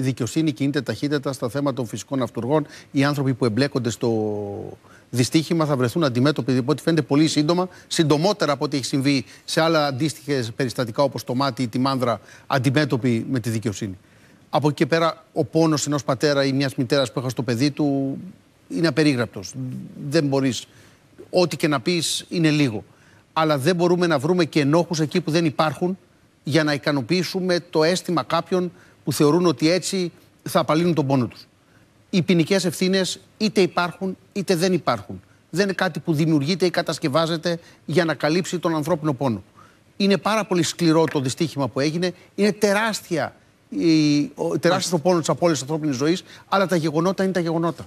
Η δικαιοσύνη κινείται ταχύτητα στα θέματα των φυσικών αυτούργων. Οι άνθρωποι που εμπλέκονται στο δυστύχημα θα βρεθούν αντιμέτωποι, από ό,τι φαίνεται, πολύ σύντομα, συντομότερα από ό,τι έχει συμβεί σε άλλα αντίστοιχες περιστατικά όπως το Μάτι ή τη Μάνδρα, αντιμέτωποι με τη δικαιοσύνη. Από εκεί και πέρα, ο πόνος ενός πατέρα ή μιας μητέρας που έχασε στο παιδί του είναι απερίγραπτος. Δεν μπορείς. Ό,τι και να πεις είναι λίγο. Αλλά δεν μπορούμε να βρούμε και ενόχους εκεί που δεν υπάρχουν για να ικανοποιήσουμε το αίσθημα κάποιων που θεωρούν ότι έτσι θα απαλύνουν τον πόνο τους. Οι ποινικές ευθύνες είτε υπάρχουν είτε δεν υπάρχουν. Δεν είναι κάτι που δημιουργείται ή κατασκευάζεται για να καλύψει τον ανθρώπινο πόνο. Είναι πάρα πολύ σκληρό το δυστύχημα που έγινε. Είναι τεράστια η, ο, τεράστιο πόνο της απώλειας ανθρώπινης ζωής, αλλά τα γεγονότα είναι τα γεγονότα.